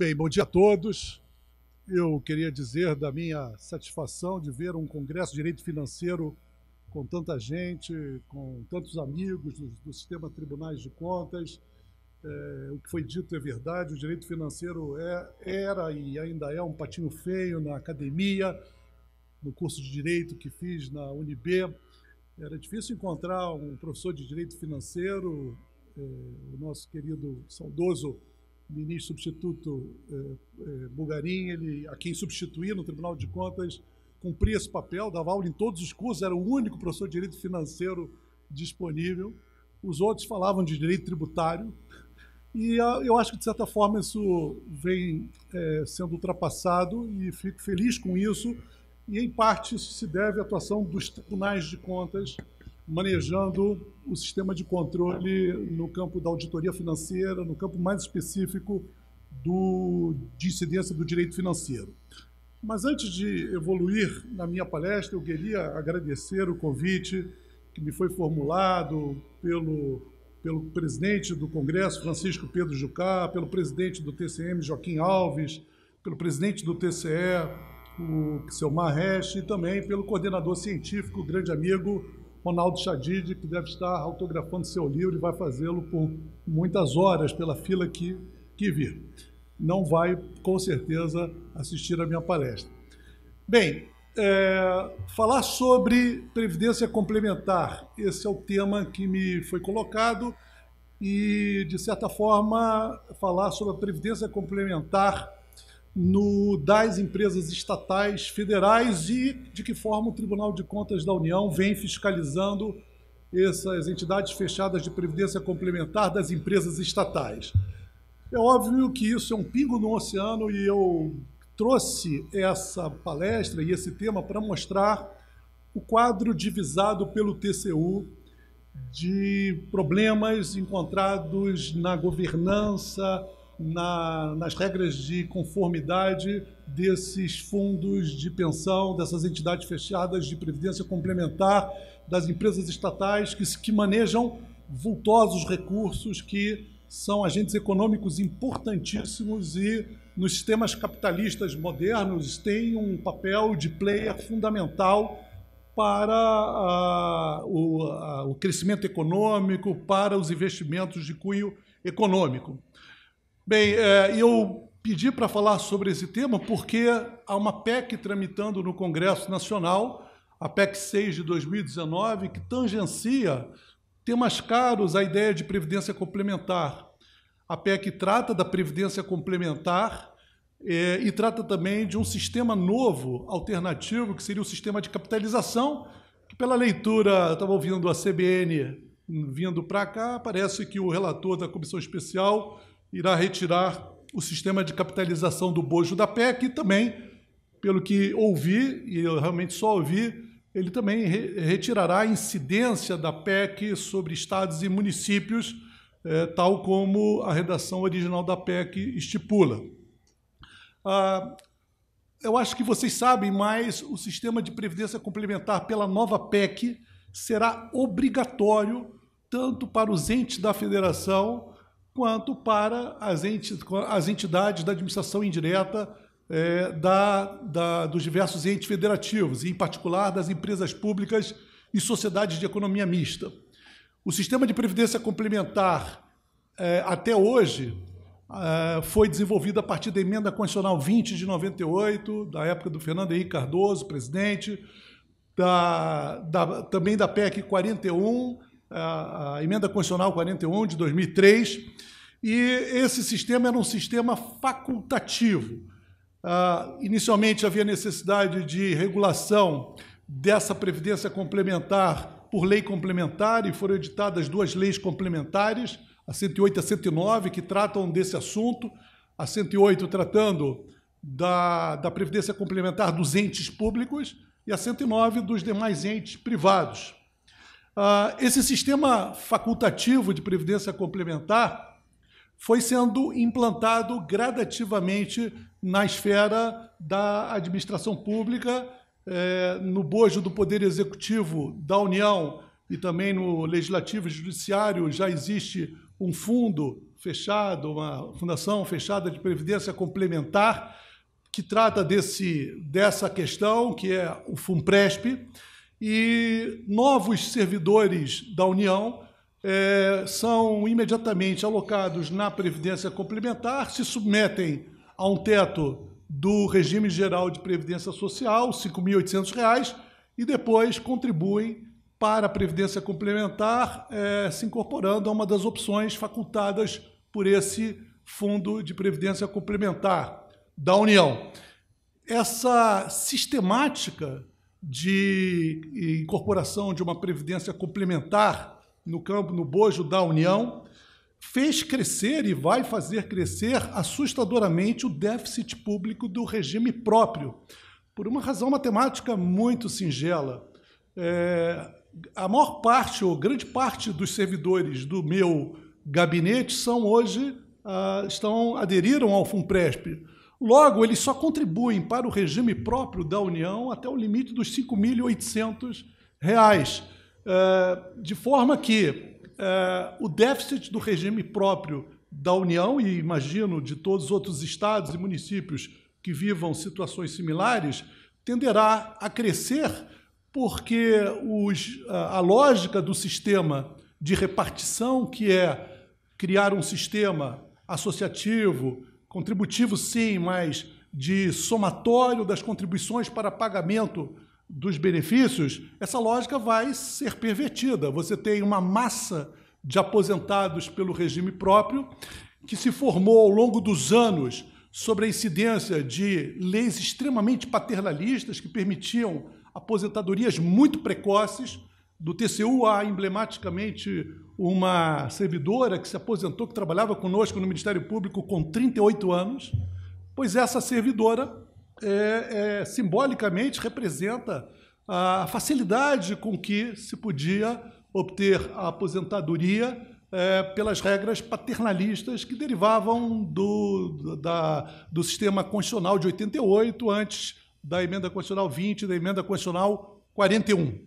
Bem, bom dia a todos. Eu queria dizer da minha satisfação de ver um congresso de direito financeiro com tanta gente, com tantos amigos do, do sistema Tribunais de Contas. É, o que foi dito é verdade, o direito financeiro é, era e ainda é um patinho feio na academia, no curso de direito que fiz na UNB. Era difícil encontrar um professor de direito financeiro, é, o nosso querido saudoso ministro substituto eh, eh, Bulgarin, ele, a quem substituía no Tribunal de Contas, cumpria esse papel, dava aula em todos os cursos, era o único professor de direito financeiro disponível. Os outros falavam de direito tributário. E ah, eu acho que, de certa forma, isso vem é, sendo ultrapassado e fico feliz com isso. E, em parte, isso se deve à atuação dos tribunais de contas manejando o sistema de controle no campo da auditoria financeira, no campo mais específico do, de incidência do direito financeiro. Mas antes de evoluir na minha palestra, eu queria agradecer o convite que me foi formulado pelo, pelo presidente do Congresso, Francisco Pedro Jucá, pelo presidente do TCM, Joaquim Alves, pelo presidente do TCE, o seu Resch, e também pelo coordenador científico, grande amigo Ronaldo Chadid, que deve estar autografando seu livro e vai fazê-lo por muitas horas pela fila que, que vir. Não vai, com certeza, assistir a minha palestra. Bem, é, falar sobre previdência complementar, esse é o tema que me foi colocado, e, de certa forma, falar sobre a previdência complementar no, das empresas estatais federais e de que forma o Tribunal de Contas da União vem fiscalizando essas entidades fechadas de previdência complementar das empresas estatais. É óbvio que isso é um pingo no oceano e eu trouxe essa palestra e esse tema para mostrar o quadro divisado pelo TCU de problemas encontrados na governança, na, nas regras de conformidade desses fundos de pensão, dessas entidades fechadas de previdência complementar, das empresas estatais que, que manejam vultosos recursos que são agentes econômicos importantíssimos e nos sistemas capitalistas modernos têm um papel de player fundamental para a, o, a, o crescimento econômico, para os investimentos de cunho econômico. Bem, é, eu pedi para falar sobre esse tema porque há uma PEC tramitando no Congresso Nacional, a PEC 6 de 2019, que tangencia temas caros à ideia de previdência complementar. A PEC trata da previdência complementar é, e trata também de um sistema novo, alternativo, que seria o sistema de capitalização, que pela leitura, estava ouvindo a CBN vindo para cá, parece que o relator da comissão especial irá retirar o sistema de capitalização do bojo da PEC e também, pelo que ouvi, e eu realmente só ouvi, ele também re retirará a incidência da PEC sobre estados e municípios, eh, tal como a redação original da PEC estipula. Ah, eu acho que vocês sabem, mas o sistema de previdência complementar pela nova PEC será obrigatório tanto para os entes da federação quanto para as, entidades da administração indireta é, da, da, dos diversos entes federativos, e em particular das empresas públicas e sociedades de economia mista. O sistema de previdência complementar, é, até hoje, é, foi desenvolvido a partir da emenda constitucional 20 de 98, da época do Fernando Henrique Cardoso, presidente, da, da, também da PEC 41 a, Emenda Constitucional 41 de 2003, e esse sistema era um sistema facultativo. Ah, inicialmente havia necessidade de regulação dessa previdência complementar por lei complementar e foram editadas duas leis complementares, a 108 e a 109, que tratam desse assunto, a 108 tratando da, da previdência complementar dos entes públicos e a 109 dos demais entes privados. Ah, esse sistema facultativo de previdência complementar foi sendo implantado gradativamente na esfera da administração pública, eh, no bojo do Poder Executivo da União e também no Legislativo e Judiciário já existe um fundo fechado, uma fundação fechada de previdência complementar que trata desse, dessa questão, que é o FUNPRESP e novos servidores da União é, são imediatamente alocados na Previdência Complementar, se submetem a um teto do regime geral de Previdência Social, R$ 5.800, e depois contribuem para a Previdência Complementar, é, se incorporando a uma das opções facultadas por esse Fundo de Previdência Complementar da União. Essa sistemática de incorporação de uma previdência complementar no campo, no bojo da União, fez crescer e vai fazer crescer assustadoramente o déficit público do regime próprio, por uma razão matemática muito singela. É, a maior parte, ou grande parte dos servidores do meu gabinete são hoje, ah, estão aderiram ao FUNPRESP. Logo, eles só contribuem para o regime próprio da União até o limite dos R$ 5.800, é, de forma que é, o déficit do regime próprio da União, e imagino de todos os outros estados e municípios que vivam situações similares, tenderá a crescer, porque os, a lógica do sistema de repartição, que é criar um sistema associativo, contributivo sim, mas de somatório das contribuições para pagamento dos benefícios, essa lógica vai ser pervertida. Você tem uma massa de aposentados pelo regime próprio que se formou ao longo dos anos sobre a incidência de leis extremamente paternalistas que permitiam aposentadorias muito precoces. Do TCU há emblematicamente uma servidora que se aposentou, que trabalhava conosco no Ministério Público com 38 anos, pois essa servidora é, é, simbolicamente representa a facilidade com que se podia obter a aposentadoria é, pelas regras paternalistas que derivavam do, da, do sistema constitucional de 88, antes da emenda constitucional 20, da emenda constitucional 41.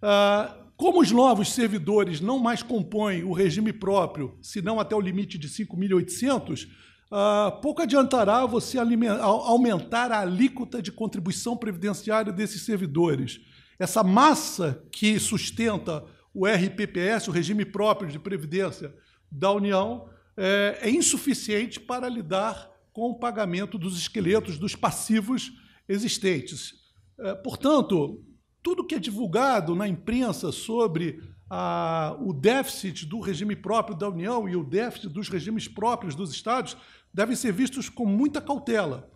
Ah, como os novos servidores não mais compõem o regime próprio, senão até o limite de 5.800, ah, pouco adiantará você aumentar a alíquota de contribuição previdenciária desses servidores. Essa massa que sustenta o RPPS, o regime próprio de previdência da União, é, é, insuficiente para lidar com o pagamento dos esqueletos, dos passivos existentes. É, portanto, tudo que é divulgado na imprensa sobre ah, o déficit do regime próprio da União e o déficit dos regimes próprios dos Estados devem ser vistos com muita cautela.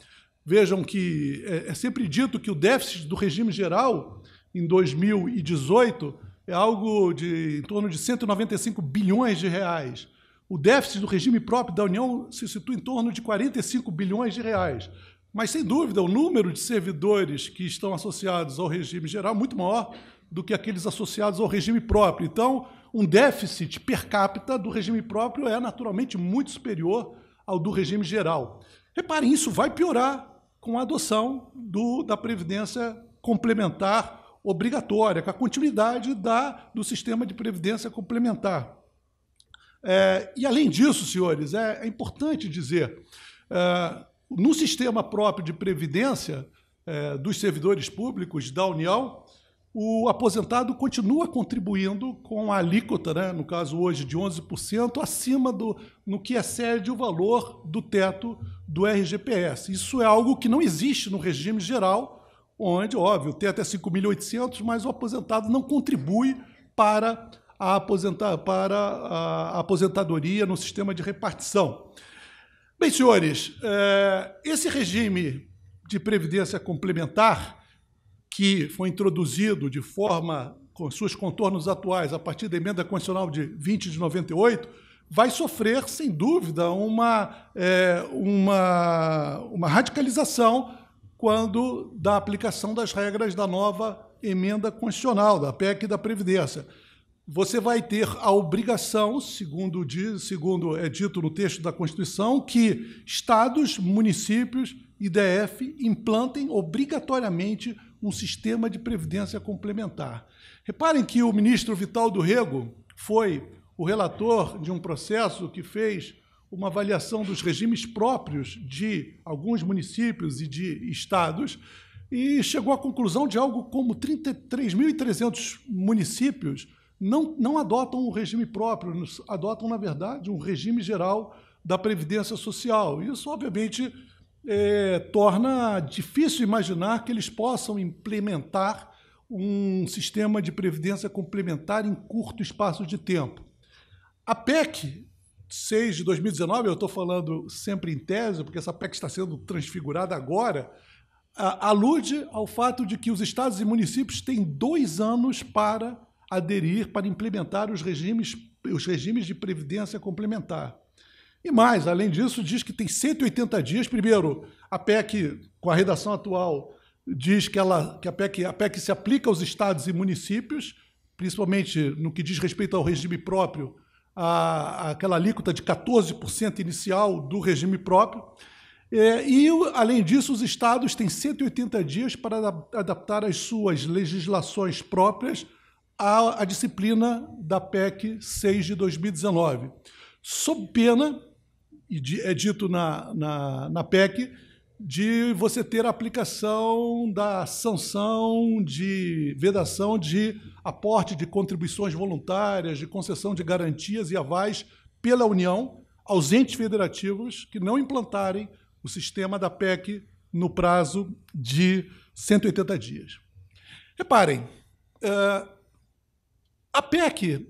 Vejam que é, é sempre dito que o déficit do regime geral em 2018 é algo de em torno de 195 bilhões de reais. O déficit do regime próprio da União se situa em torno de 45 bilhões de reais. Mas, sem dúvida, o número de servidores que estão associados ao regime geral é muito maior do que aqueles associados ao regime próprio. Então, um déficit per capita do regime próprio é naturalmente muito superior ao do regime geral. Reparem, isso vai piorar com a adoção do, da previdência complementar obrigatória, com a continuidade da, do sistema de previdência complementar. É, e, além disso, senhores, é, é importante dizer. É, no sistema próprio de previdência é, dos servidores públicos da União, o aposentado continua contribuindo com a alíquota, né, no caso hoje de 11%, acima do no que excede o valor do teto do RGPS. Isso é algo que não existe no regime geral, onde, óbvio, o teto é 5.800, mas o aposentado não contribui para a, aposenta para a aposentadoria no sistema de repartição. Bem, senhores, eh, esse regime de previdência complementar que foi introduzido de forma com seus contornos atuais a partir da emenda constitucional de 20 de 98 vai sofrer sem dúvida uma eh, uma, uma radicalização quando da aplicação das regras da nova emenda constitucional da PEC e da previdência você vai ter a obrigação, segundo, segundo é dito no texto da Constituição, que estados, municípios, e DF implantem obrigatoriamente um sistema de previdência complementar. Reparem que o ministro Vital do Rego foi o relator de um processo que fez uma avaliação dos regimes próprios de alguns municípios e de estados e chegou à conclusão de algo como 33.300 municípios não, não adotam um regime próprio, adotam, na verdade, um regime geral da Previdência Social. Isso, obviamente, é, torna difícil imaginar que eles possam implementar um sistema de previdência complementar em curto espaço de tempo. A PEC 6 de 2019, eu estou falando sempre em tese, porque essa PEC está sendo transfigurada agora, alude ao fato de que os estados e municípios têm dois anos para aderir para implementar os regimes, os regimes de previdência complementar. E mais, além disso, diz que tem 180 dias. Primeiro, a PEC, com a redação atual, diz que, ela, que a, PEC, a PEC se aplica aos estados e municípios, principalmente no que diz respeito ao regime próprio, a, aquela alíquota de 14% inicial do regime próprio. É, e, além disso, os estados têm 180 dias para adaptar as suas legislações próprias à, à disciplina da PEC 6 de 2019, sob pena, e é dito na, na, na PEC, de você ter a aplicação da sanção de vedação de aporte de contribuições voluntárias, de concessão de garantias e avais pela União aos entes federativos que não implantarem o sistema da PEC no prazo de 180 dias. Reparem, eh, a PEC,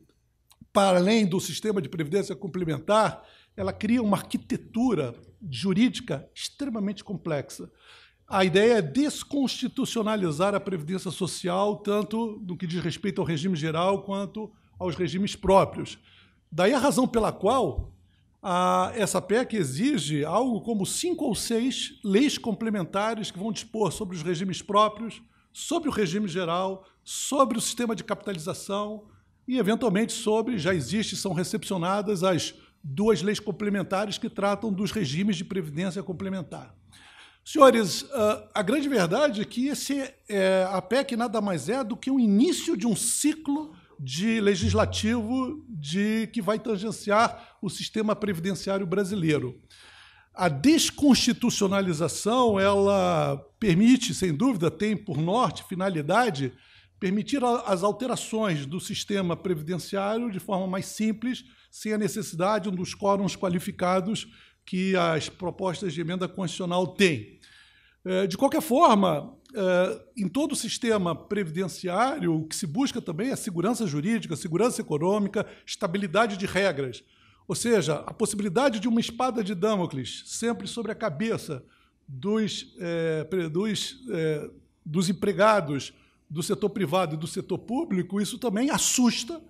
para além do sistema de previdência complementar, ela cria uma arquitetura jurídica extremamente complexa. A ideia é desconstitucionalizar a previdência social, tanto no que diz respeito ao regime geral quanto aos regimes próprios. Daí a razão pela qual a, essa PEC exige algo como cinco ou seis leis complementares que vão dispor sobre os regimes próprios, sobre o regime geral, sobre o sistema de capitalização e, eventualmente, sobre, já existe, são recepcionadas as duas leis complementares que tratam dos regimes de previdência complementar. Senhores, ah, a grande verdade é que esse, é, a PEC nada mais é do que o início de um ciclo de legislativo de que vai tangenciar o sistema previdenciário brasileiro. A desconstitucionalização, ela permite, sem dúvida, tem por norte, finalidade, permitir as alterações do sistema previdenciário de forma mais simples, sem a necessidade dos quóruns qualificados que as propostas de emenda constitucional têm. É, de qualquer forma, é, em todo o sistema previdenciário, o que se busca também é segurança jurídica, segurança econômica, estabilidade de regras. Ou seja, a possibilidade de uma espada de Damocles sempre sobre a cabeça dos, é, dos, é, dos empregados do setor privado e do setor público, isso também assusta,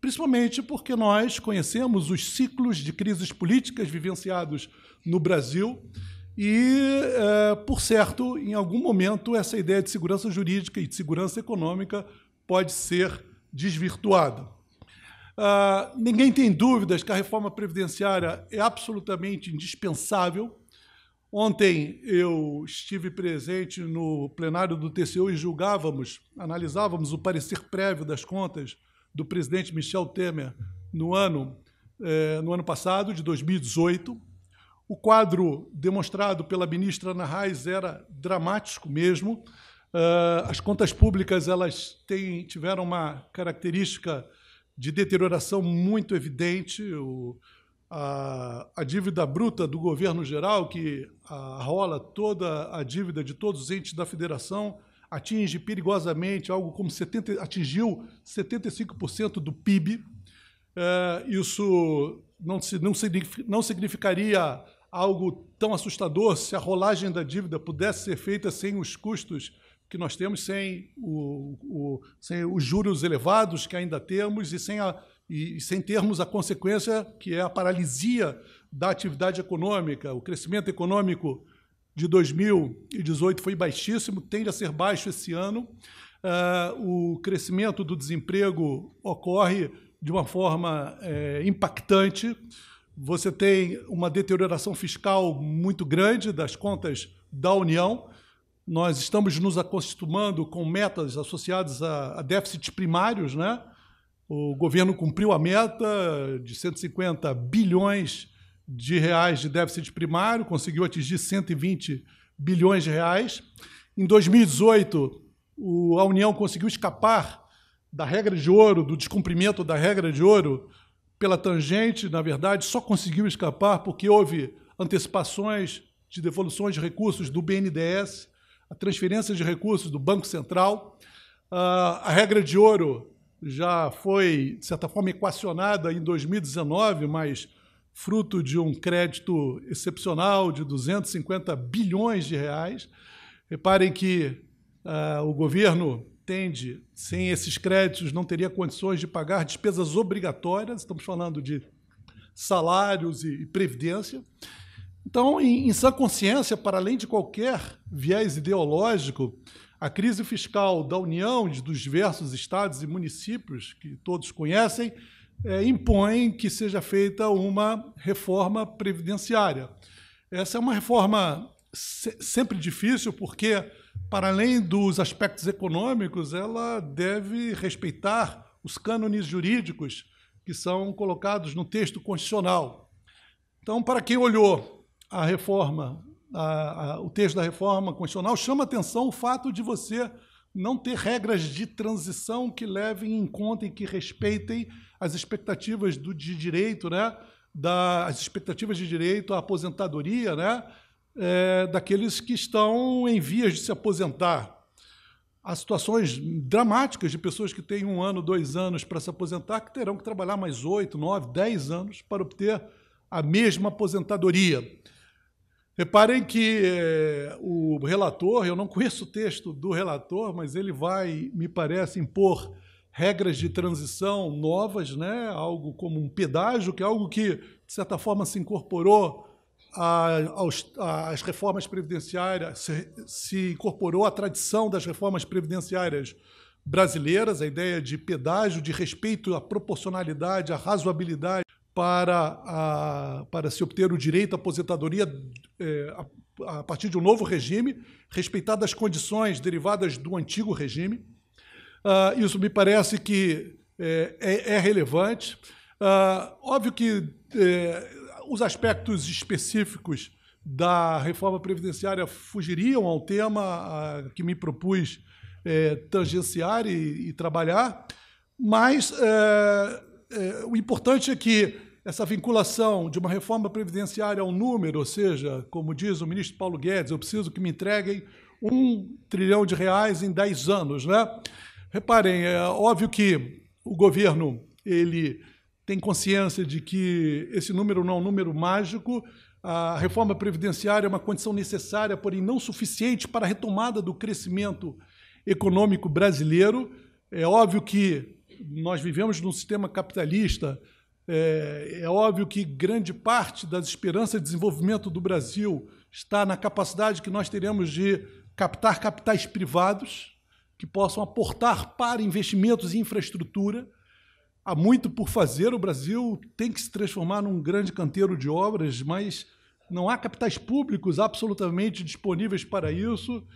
principalmente porque nós conhecemos os ciclos de crises políticas vivenciados no Brasil. E, é, por certo, em algum momento, essa ideia de segurança jurídica e de segurança econômica pode ser desvirtuada. Ah, ninguém tem dúvidas que a reforma previdenciária é absolutamente indispensável. Ontem eu estive presente no plenário do TCU e julgávamos, analisávamos o parecer prévio das contas do presidente Michel Temer no ano, eh, no ano passado, de 2018. O quadro demonstrado pela ministra Ana Reis era dramático mesmo. Uh, as contas públicas elas têm, tiveram uma característica de deterioração muito evidente. O, a, a, dívida bruta do governo geral, que rola toda a dívida de todos os entes da federação, atinge perigosamente algo como 70, atingiu 75% do PIB. É, isso não, se, não, não significaria algo tão assustador se a rolagem da dívida pudesse ser feita sem os custos que nós temos sem, o, o, sem os juros elevados que ainda temos e sem, a, e sem termos a consequência que é a paralisia da atividade econômica. O crescimento econômico de 2018 foi baixíssimo, tende a ser baixo esse ano. Uh, o crescimento do desemprego ocorre de uma forma é, impactante. Você tem uma deterioração fiscal muito grande das contas da União nós estamos nos acostumando com metas associadas a, a déficits primários, né? O governo cumpriu a meta de 150 bilhões de reais de déficit primário, conseguiu atingir 120 bilhões de reais. Em 2018, o, a União conseguiu escapar da regra de ouro, do descumprimento da regra de ouro pela tangente, na verdade, só conseguiu escapar porque houve antecipações de devoluções de recursos do BNDES a transferência de recursos do Banco Central. Ah, a regra de ouro já foi, de certa forma, equacionada em 2019, mas fruto de um crédito excepcional de 250 bilhões de reais. Reparem que uh, o governo tende, sem esses créditos, não teria condições de pagar despesas obrigatórias, estamos falando de salários e, e previdência. Então, em, em sã consciência, para além de qualquer viés ideológico, a crise fiscal da União, e dos diversos estados e municípios que todos conhecem, é, impõe que seja feita uma reforma previdenciária. Essa é uma reforma se, sempre difícil, porque, para além dos aspectos econômicos, ela deve respeitar os cânones jurídicos que são colocados no texto constitucional. Então, para quem olhou a reforma, a, a, o texto da reforma constitucional chama atenção o fato de você não ter regras de transição que levem em conta e que respeitem as expectativas do, de direito, né? Da, as expectativas de direito à aposentadoria, né? É, daqueles que estão em vias de se aposentar. Há situações dramáticas de pessoas que têm um ano, dois anos para se aposentar, que terão que trabalhar mais oito, nove, dez anos para obter a mesma aposentadoria. Reparem que é, o relator, eu não conheço o texto do relator, mas ele vai, me parece, impor regras de transição novas, né? algo como um pedágio, que é algo que, de certa forma, se incorporou às reformas previdenciárias, se, se incorporou à tradição das reformas previdenciárias brasileiras, a ideia de pedágio, de respeito à proporcionalidade, à razoabilidade para, a, para se obter o direito à aposentadoria é, a, a, partir de um novo regime, respeitadas as condições derivadas do antigo regime. Uh, isso me parece que é, é, é relevante. Uh, óbvio que é, os aspectos específicos da reforma previdenciária fugiriam ao tema a, ah, que me propus é, tangenciar e, e, trabalhar, mas é, é, o importante é que essa vinculação de uma reforma previdenciária ao número, ou seja, como diz o ministro Paulo Guedes, eu preciso que me entreguem um trilhão de reais em dez anos. Né? Reparem, é óbvio que o governo ele tem consciência de que esse número não é um número mágico, a reforma previdenciária é uma condição necessária, porém não suficiente para a retomada do crescimento econômico brasileiro. É óbvio que nós vivemos num sistema capitalista é, é, óbvio que grande parte das esperanças de desenvolvimento do Brasil está na capacidade que nós teremos de captar capitais privados que possam aportar para investimentos em infraestrutura. Há muito por fazer, o Brasil tem que se transformar num grande canteiro de obras, mas não há capitais públicos absolutamente disponíveis para isso.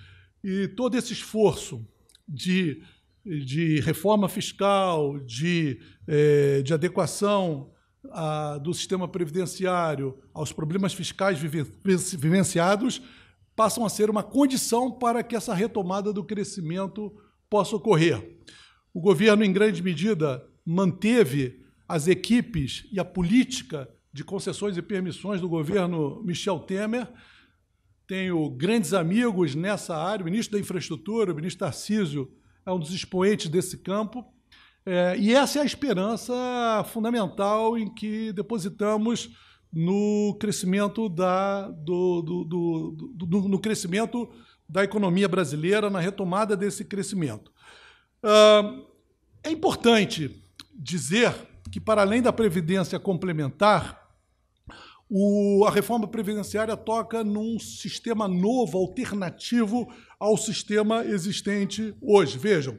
E todo esse esforço de de reforma fiscal, de, eh, de adequação ah, do sistema previdenciário aos problemas fiscais vivenciados, passam a ser uma condição para que essa retomada do crescimento possa ocorrer. O governo, em grande medida, manteve as equipes e a política de concessões e permissões do governo Michel Temer. Tenho grandes amigos nessa área, o ministro da Infraestrutura, o ministro Tarcísio é um dos expoentes desse campo. É, e essa é a esperança fundamental em que depositamos no crescimento da, do, do, do, do no crescimento da economia brasileira, na retomada desse crescimento. Ah, é importante dizer que, para além da previdência complementar, o, a reforma previdenciária toca num sistema novo, alternativo ao sistema existente hoje. Vejam,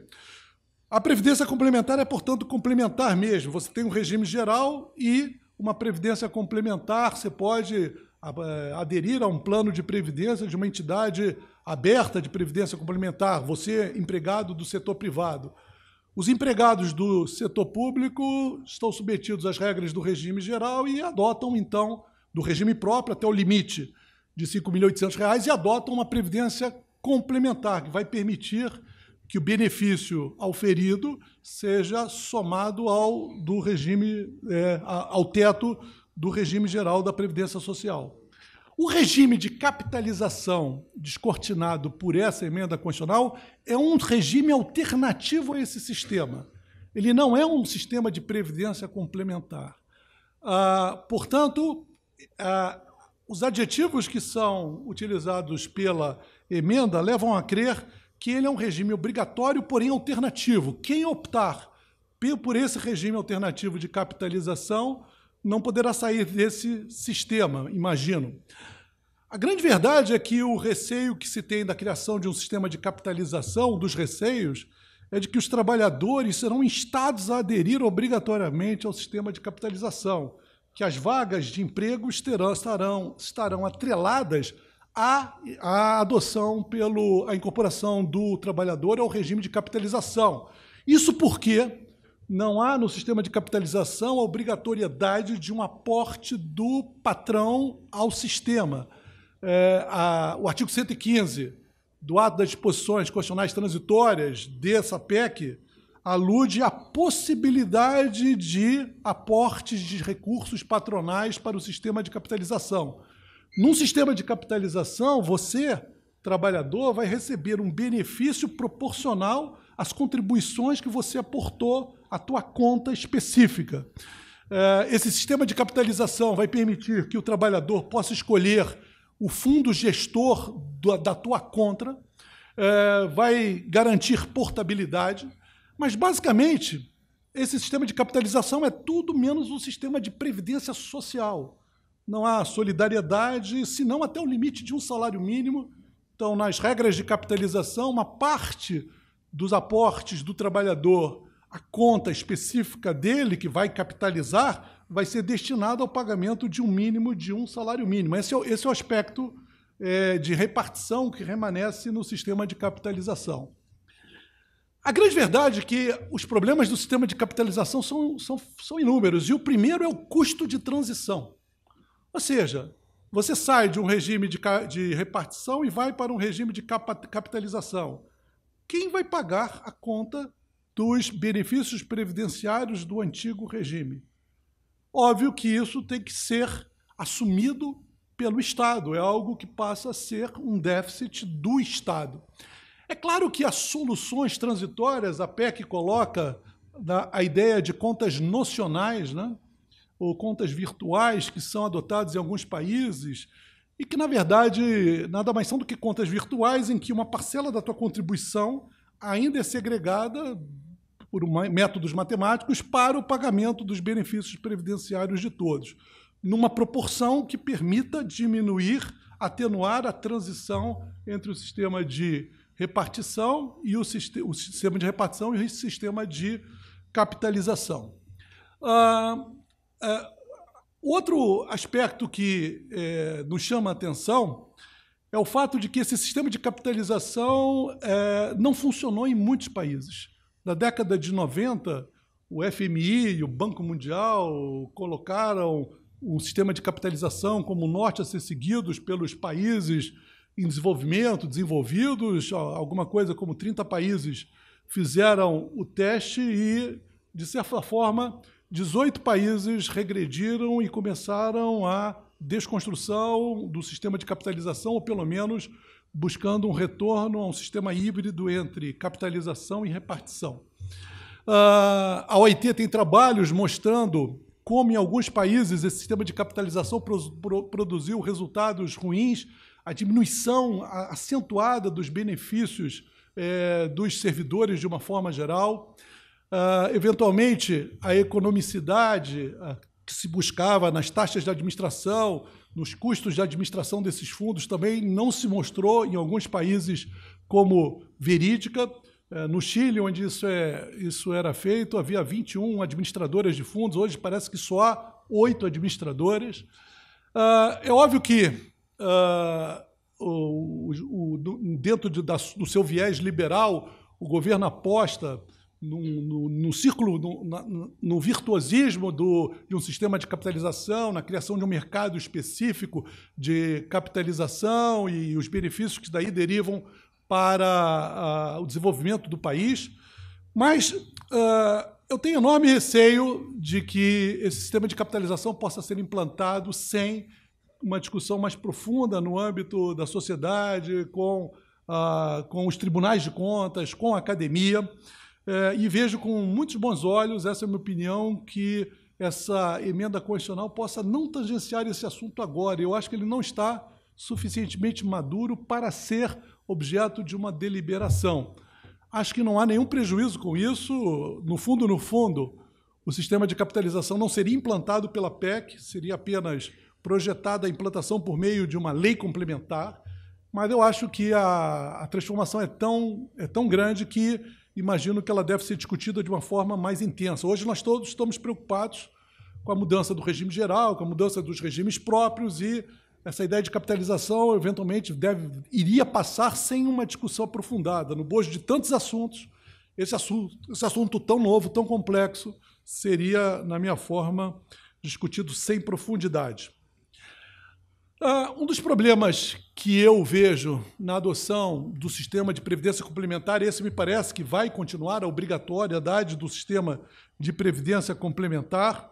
a previdência complementar é, portanto, complementar mesmo. Você tem um regime geral e uma previdência complementar, você pode ah, eh, aderir a um plano de previdência de uma entidade aberta de previdência complementar, você empregado do setor privado. Os empregados do setor público estão submetidos às regras do regime geral e adotam, então, do regime próprio até o limite de R$ 5.800,00 e adotam uma previdência complementar, que vai permitir que o benefício ao ferido seja somado ao do regime é, ao teto do regime geral da previdência social. O regime de capitalização descortinado por essa emenda constitucional é um regime alternativo a esse sistema. Ele não é um sistema de previdência complementar. Ah, portanto, ah, os adjetivos que são utilizados pela emenda levam a crer que ele é um regime obrigatório, porém alternativo. Quem optar por esse regime alternativo de capitalização não poderá sair desse sistema, imagino. A grande verdade é que o receio que se tem da criação de um sistema de capitalização dos receios é de que os trabalhadores serão instados a aderir obrigatoriamente ao sistema de capitalização, que as vagas de empregos terão, estarão, estarão atreladas a, a adoção pelo a incorporação do trabalhador ao regime de capitalização. Isso porque não há no sistema de capitalização a obrigatoriedade de um aporte do patrão ao sistema. É, a, o artigo 115 do ato das disposições constitucionais transitórias dessa PEC alude à possibilidade de aportes de recursos patronais para o sistema de capitalização. Num sistema de capitalização, você, trabalhador, vai receber um benefício proporcional às contribuições que você aportou à tua conta específica. É, esse sistema de capitalização vai permitir que o trabalhador possa escolher o fundo gestor da tua conta, é, vai garantir portabilidade, mas basicamente esse sistema de capitalização é tudo menos um sistema de previdência social não há solidariedade, senão até o limite de um salário mínimo. Então, nas regras de capitalização, uma parte dos aportes do trabalhador, a conta específica dele, que vai capitalizar, vai ser destinada ao pagamento de um mínimo de um salário mínimo. Esse é, esse é o aspecto é, de repartição que permanece no sistema de capitalização. A grande verdade é que os problemas do sistema de capitalização são, são, são inúmeros, e o primeiro é o custo de transição. Ou seja, você sai de um regime de, de repartição e vai para um regime de capitalização. Quem vai pagar a conta dos benefícios previdenciários do antigo regime? Óbvio que isso tem que ser assumido pelo Estado, é algo que passa a ser um déficit do Estado. É claro que as soluções transitórias, a PEC coloca a ideia de contas nocionais, né? ou contas virtuais que são adotadas em alguns países e que, na verdade, nada mais são do que contas virtuais em que uma parcela da tua contribuição ainda é segregada por uma, métodos matemáticos para o pagamento dos benefícios previdenciários de todos, numa proporção que permita diminuir, atenuar a transição entre o sistema de repartição e o, o sistema de repartição e o sistema de capitalização. Ah, ah, outro aspecto que é, nos chama a atenção é o fato de que esse sistema de capitalização é, não funcionou em muitos países. Na década de 90, o FMI e o Banco Mundial colocaram um sistema de capitalização como o norte a ser seguidos pelos países em desenvolvimento, desenvolvidos, alguma coisa como 30 países fizeram o teste e, de certa forma, 18 países regrediram e começaram a desconstrução do sistema de capitalização, ou pelo menos buscando um retorno a um sistema híbrido entre capitalização e repartição. Uh, a OIT tem trabalhos mostrando como, em alguns países, esse sistema de capitalização produziu resultados ruins, a diminuição acentuada dos benefícios eh, dos servidores de uma forma geral. Uh, eventualmente, a economicidade uh, que se buscava nas taxas de administração, nos custos de administração desses fundos, também não se mostrou em alguns países como verídica. Uh, no Chile, onde isso, é, isso era feito, havia 21 administradoras de fundos, hoje parece que só há oito administradoras. é óbvio que o, o, o, dentro de, da, do seu viés liberal, o governo aposta num, no, no círculo, no, no virtuosismo do, de um sistema de capitalização, na criação de um mercado específico de capitalização e os benefícios que daí derivam para a, ah, o desenvolvimento do país. Mas uh, eu tenho enorme receio de que esse sistema de capitalização possa ser implantado sem uma discussão mais profunda no âmbito da sociedade, com, ah, com os tribunais de contas, com a academia. É, e vejo com muitos bons olhos, essa é a minha opinião, que essa emenda constitucional possa não tangenciar esse assunto agora. Eu acho que ele não está suficientemente maduro para ser objeto de uma deliberação. Acho que não há nenhum prejuízo com isso. No fundo, no fundo, o sistema de capitalização não seria implantado pela PEC, seria apenas projetada a implantação por meio de uma lei complementar. Mas eu acho que a, a transformação é tão, é tão grande que imagino que ela deve ser discutida de uma forma mais intensa. Hoje nós todos estamos preocupados com a mudança do regime geral, com a mudança dos regimes próprios e essa ideia de capitalização eventualmente deve, iria passar sem uma discussão aprofundada. No bojo de tantos assuntos, esse assunto, esse assunto tão novo, tão complexo, seria, na minha forma, discutido sem profundidade. Uh, um dos problemas que eu vejo na adoção do sistema de previdência complementar, esse me parece que vai continuar a obrigatoriedade do sistema de previdência complementar,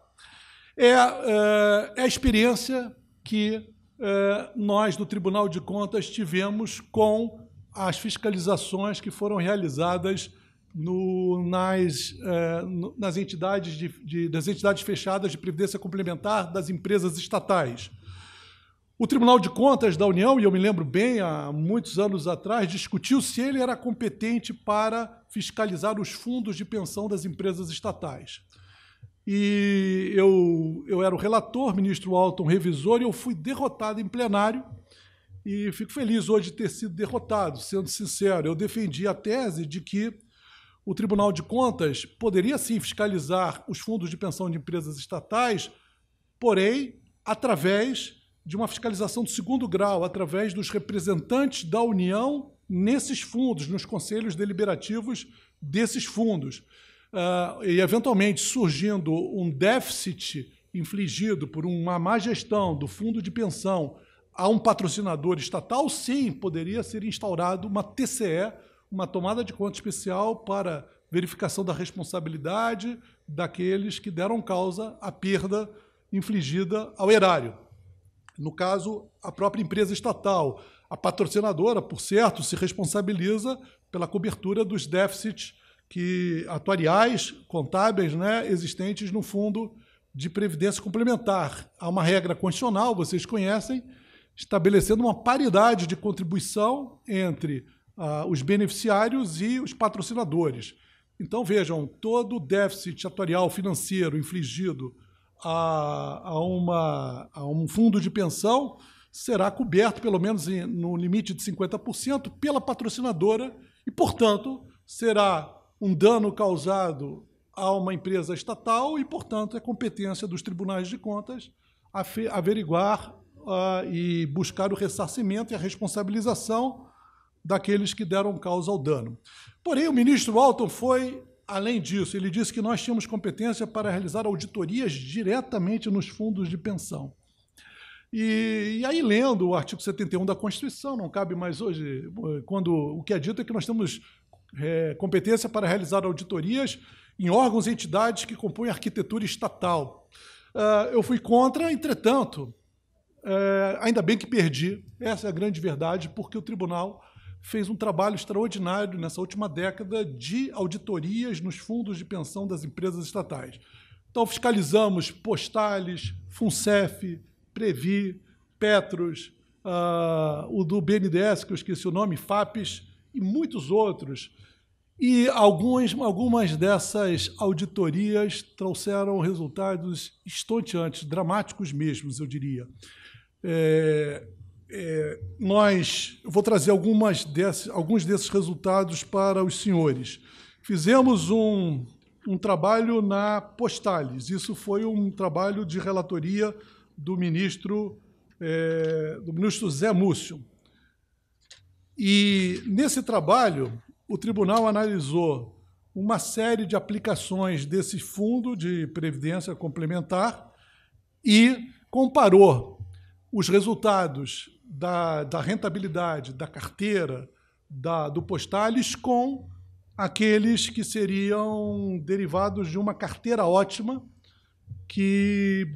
é, uh, é a experiência que uh, nós do Tribunal de Contas tivemos com as fiscalizações que foram realizadas no, nas, eh, no, nas entidades de, de, das entidades fechadas de previdência complementar das empresas estatais o Tribunal de Contas da União, e eu me lembro bem, há muitos anos atrás, discutiu se ele era competente para fiscalizar os fundos de pensão das empresas estatais. E eu, eu era o relator, ministro Alton, revisor, e eu fui derrotado em plenário. E fico feliz hoje de ter sido derrotado, sendo sincero. Eu defendi a tese de que o Tribunal de Contas poderia sim fiscalizar os fundos de pensão de empresas estatais, porém, através de uma fiscalização do segundo grau através dos representantes da União nesses fundos, nos conselhos deliberativos desses fundos. Uh, e, eventualmente, surgindo um déficit infligido por uma má gestão do fundo de pensão a um patrocinador estatal, sim, poderia ser instaurado uma TCE, uma tomada de conta especial para verificação da responsabilidade daqueles que deram causa à perda infligida ao erário. No caso, a própria empresa estatal, a patrocinadora, por certo, se responsabiliza pela cobertura dos déficits que atuariais, contábeis, né, existentes no fundo de previdência complementar. Há uma regra constitucional, vocês conhecem, estabelecendo uma paridade de contribuição entre ah, os beneficiários e os patrocinadores. Então, vejam, todo déficit atuarial financeiro infligido a, a, uma, a um fundo de pensão será coberto, pelo menos em, no limite de 50%, pela patrocinadora e, portanto, será um dano causado a uma empresa estatal e, portanto, é competência dos tribunais de contas averiguar uh, e buscar o ressarcimento e a responsabilização daqueles que deram causa ao dano. Porém, o ministro Alton foi Além disso, ele disse que nós tínhamos competência para realizar auditorias diretamente nos fundos de pensão. E, e, aí, lendo o artigo 71 da Constituição, não cabe mais hoje, quando o que é dito é que nós temos é, competência para realizar auditorias em órgãos e entidades que compõem a arquitetura estatal. Uh, eu fui contra, entretanto, uh, ainda bem que perdi, essa é a grande verdade, porque o tribunal fez um trabalho extraordinário nessa última década de auditorias nos fundos de pensão das empresas estatais. Então, fiscalizamos Postales, FUNCEF, Previ, Petros, uh, o do BNDES, que eu esqueci o nome, FAPES, e muitos outros. E alguns, algumas dessas auditorias trouxeram resultados estonteantes, dramáticos mesmo, eu diria. É, é, nós vou trazer algumas dessas, alguns desses resultados para os senhores. Fizemos um, um trabalho na Postales. Isso foi um trabalho de relatoria do ministro é, do ministro Zé Múcio. E nesse trabalho o tribunal analisou uma série de aplicações desse fundo de previdência complementar e comparou os resultados da, da rentabilidade da carteira, da, do Postales, com aqueles que seriam derivados de uma carteira ótima que,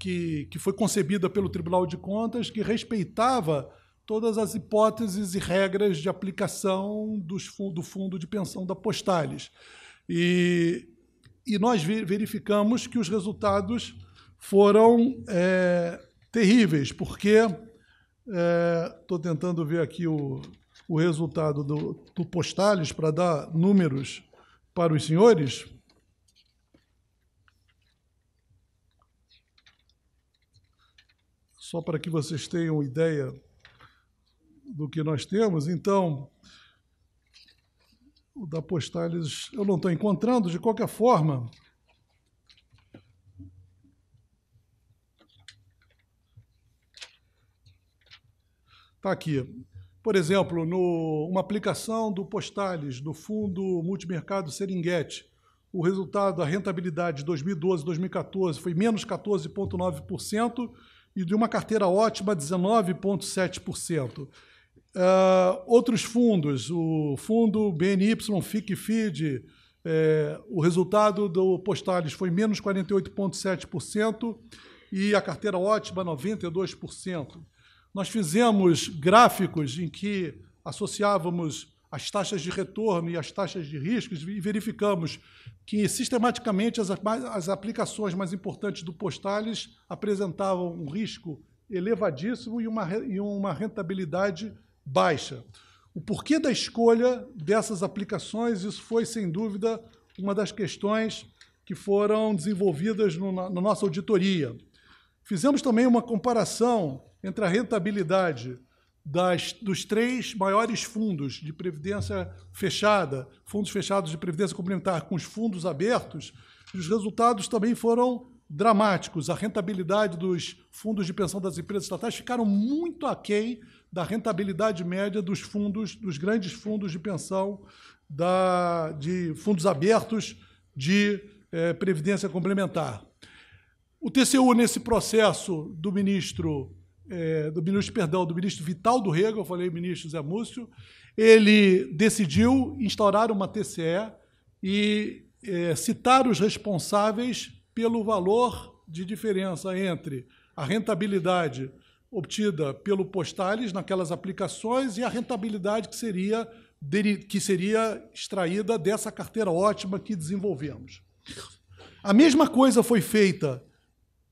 que, que foi concebida pelo Tribunal de Contas, que respeitava todas as hipóteses e regras de aplicação dos, do fundo de pensão da Postales. E, e nós verificamos que os resultados foram é, terríveis, porque Estou é, tentando ver aqui o, o resultado do, do Postales para dar números para os senhores. Só para que vocês tenham ideia do que nós temos. Então, o da Postales eu não estou encontrando, de qualquer forma. Está aqui. Por exemplo, no, uma aplicação do Postales, do Fundo Multimercado Seringuete, o resultado, a rentabilidade de 2012 2014 foi menos 14,9% e de uma carteira ótima, 19,7%. Uh, eh, outros fundos, o fundo BNY, FIC FID, é, eh, o resultado do Postales foi menos 48,7% e a carteira ótima, 92%. Nós fizemos gráficos em que associávamos as taxas de retorno e as taxas de riscos e verificamos que, sistematicamente, as, as aplicações mais importantes do Postales apresentavam um risco elevadíssimo e uma, e uma rentabilidade baixa. O porquê da escolha dessas aplicações, isso foi, sem dúvida, uma das questões que foram desenvolvidas no, na, na nossa auditoria. Fizemos também uma comparação entre a rentabilidade das, dos três maiores fundos de previdência fechada, fundos fechados de previdência complementar com os fundos abertos, os resultados também foram dramáticos. A rentabilidade dos fundos de pensão das empresas estatais ficaram muito aquém da rentabilidade média dos fundos, dos grandes fundos de pensão, da, de fundos abertos de eh, previdência complementar. O TCU, nesse processo do ministro é, do ministro, perdão, do ministro Vital do Rego, eu falei ministro Zé Múcio, ele decidiu instaurar uma TCE e é, citar os responsáveis pelo valor de diferença entre a rentabilidade obtida pelo Postales naquelas aplicações e a rentabilidade que seria, que seria extraída dessa carteira ótima que desenvolvemos. A mesma coisa foi feita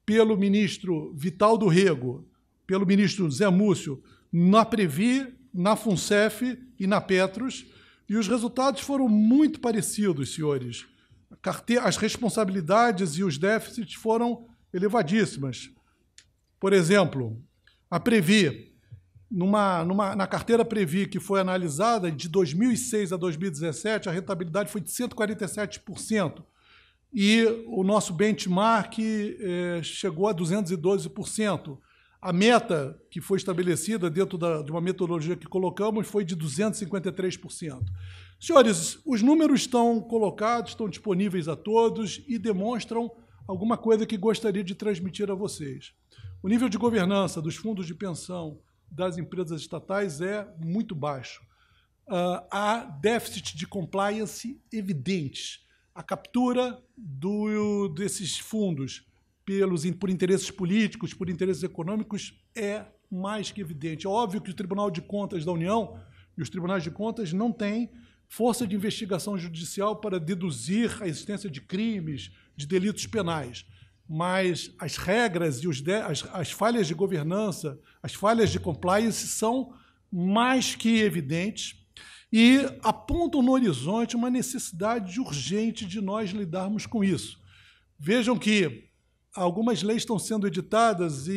pelo ministro Vital do Rego pelo ministro Zé Múcio na Previ, na FUNCEF e na Petros, e os resultados foram muito parecidos, senhores. As responsabilidades e os déficits foram elevadíssimas. Por exemplo, a Previ, numa, numa, na carteira Previ que foi analisada de 2006 a 2017, a rentabilidade foi de 147%. E o nosso benchmark eh, chegou a 212%. A meta que foi estabelecida dentro da, de uma metodologia que colocamos foi de 253%. Senhores, os números estão colocados, estão disponíveis a todos e demonstram alguma coisa que gostaria de transmitir a vocês. O nível de governança dos fundos de pensão das empresas estatais é muito baixo. Uh, há déficit de compliance evidentes. A captura do, desses fundos pelos, por interesses políticos, por interesses econômicos, é mais que evidente. É óbvio que o Tribunal de Contas da União e os tribunais de contas não têm força de investigação judicial para deduzir a existência de crimes, de delitos penais. Mas as regras e de, as, as falhas de governança, as falhas de compliance são mais que evidentes e apontam no horizonte uma necessidade urgente de nós lidarmos com isso. Vejam que algumas leis estão sendo editadas e,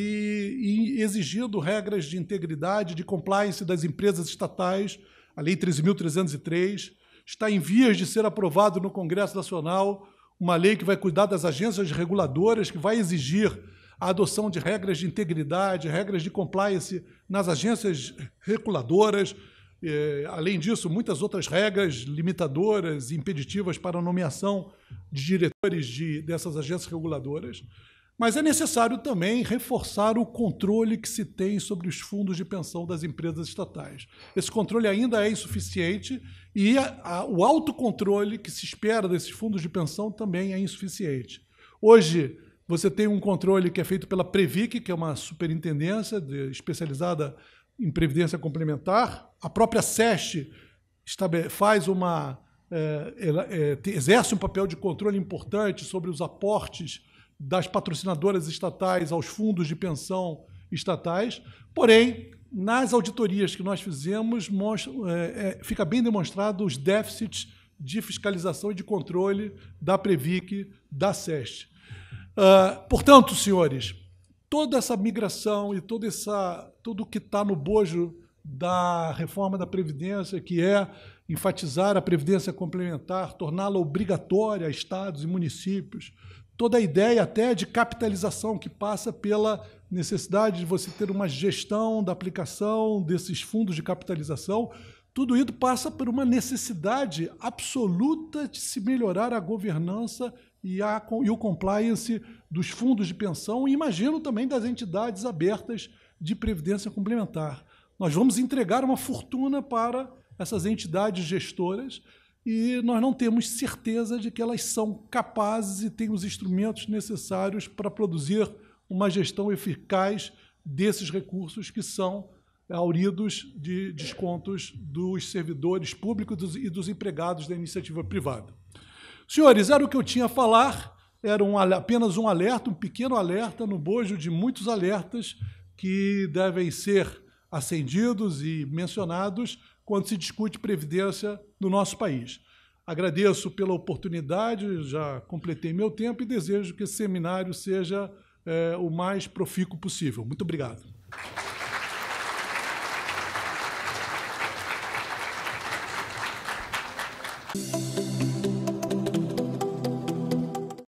e, exigindo regras de integridade, de compliance das empresas estatais. A Lei 13.303 está em vias de ser aprovado no Congresso Nacional uma lei que vai cuidar das agências reguladoras, que vai exigir a adoção de regras de integridade, regras de compliance nas agências reguladoras. Eh, além disso, muitas outras regras limitadoras e impeditivas para a nomeação de diretores de, dessas agências reguladoras, mas é necessário também reforçar o controle que se tem sobre os fundos de pensão das empresas estatais. Esse controle ainda é insuficiente e a, a, o autocontrole que se espera desses fundos de pensão também é insuficiente. Hoje, você tem um controle que é feito pela Previc, que é uma superintendência de, especializada em previdência complementar. A própria SEST faz uma é, é, exerce um papel de controle importante sobre os aportes das patrocinadoras estatais aos fundos de pensão estatais, porém, nas auditorias que nós fizemos, mostra, é, é fica bem demonstrado os déficits de fiscalização e de controle da Previc, da SEST. Uh, ah, portanto, senhores, toda essa migração e toda essa, tudo que está no bojo da reforma da Previdência, que é enfatizar a previdência complementar, torná-la obrigatória a estados e municípios. Toda a ideia até de capitalização que passa pela necessidade de você ter uma gestão da aplicação desses fundos de capitalização, tudo isso passa por uma necessidade absoluta de se melhorar a governança e, a, e o compliance dos fundos de pensão e imagino também das entidades abertas de previdência complementar. Nós vamos entregar uma fortuna para essas entidades gestoras, e nós não temos certeza de que elas são capazes e têm os instrumentos necessários para produzir uma gestão eficaz desses recursos que são auridos de descontos dos servidores públicos e dos empregados da iniciativa privada. Senhores, era o que eu tinha a falar, era um, apenas um alerta, um pequeno alerta no bojo de muitos alertas que devem ser acendidos e mencionados quando se discute previdência no nosso país. Agradeço pela oportunidade, já completei meu tempo e desejo que esse seminário seja é, o mais profícuo possível. Muito obrigado.